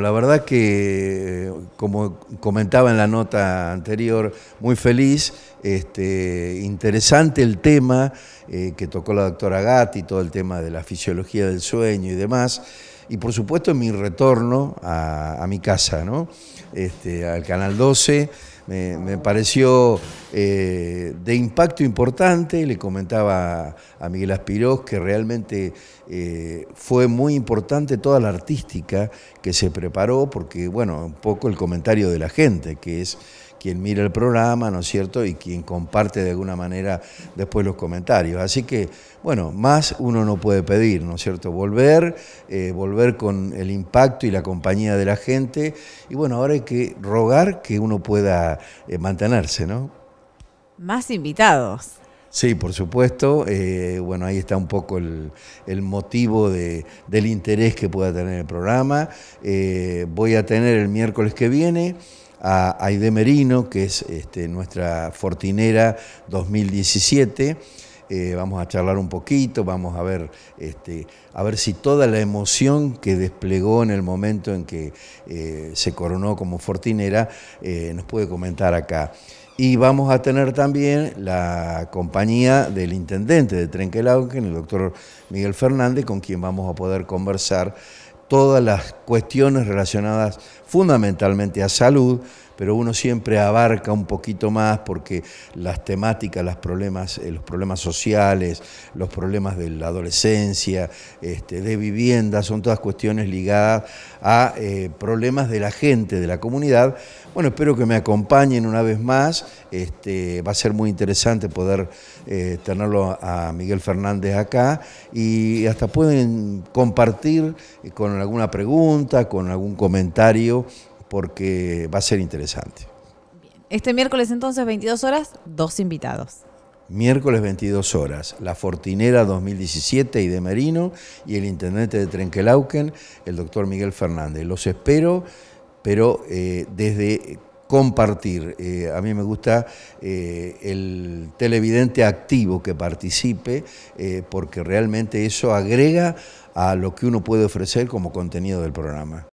La verdad que, como comentaba en la nota anterior, muy feliz, este, interesante el tema eh, que tocó la doctora Gatti, todo el tema de la fisiología del sueño y demás. Y por supuesto mi retorno a, mi casa, este, al Canal 12 me, pareció eh, de impacto importante. Le comentaba a Miguel Aspirós que realmente eh, fue muy importante toda la artística que se preparó, porque, bueno, un poco el comentario de la gente, que es quien mira el programa, ¿no es cierto? Y quien comparte de alguna manera después los comentarios. Así que, bueno, más uno no puede pedir, ¿no es cierto? Volver, eh, volver con el impacto y la compañía de la gente. Y bueno, ahora hay que rogar que uno pueda eh, mantenerse, ¿no? Más invitados. Sí, por supuesto. Eh, bueno, ahí está un poco el, motivo del interés que pueda tener el programa. voy a tener el miércoles que viene a Aide Merino, que es este, nuestra Fortinera 2017. Eh, vamos a charlar un poquito, vamos a ver, este, a ver si toda la emoción que desplegó en el momento en que eh, se coronó como Fortinera eh, nos puede comentar acá. Y vamos a tener también la compañía del intendente de Trenquelauken, el doctor Miguel Fernández, con quien vamos a poder conversar todas las cuestiones relacionadas fundamentalmente a salud, pero uno siempre abarca un poquito más porque las temáticas, eh, los problemas sociales, los problemas de la adolescencia, este, de vivienda, son todas cuestiones ligadas a eh, problemas de la gente, de la comunidad. Bueno, espero que me acompañen una vez más. Este, va a ser muy interesante poder eh, tenerlo a Miguel Fernández acá y hasta pueden compartir con alguna pregunta, con algún comentario porque va a ser interesante. Este miércoles entonces, 22 horas, dos invitados. Miércoles 22 horas, la Fortinera 2017 y de Merino y el intendente de Trenquelauquen, el doctor Miguel Fernández. Los espero, pero eh, desde compartir. Eh, a mí me gusta eh, el televidente activo que participe, porque realmente eso agrega a lo que uno puede ofrecer como contenido del programa.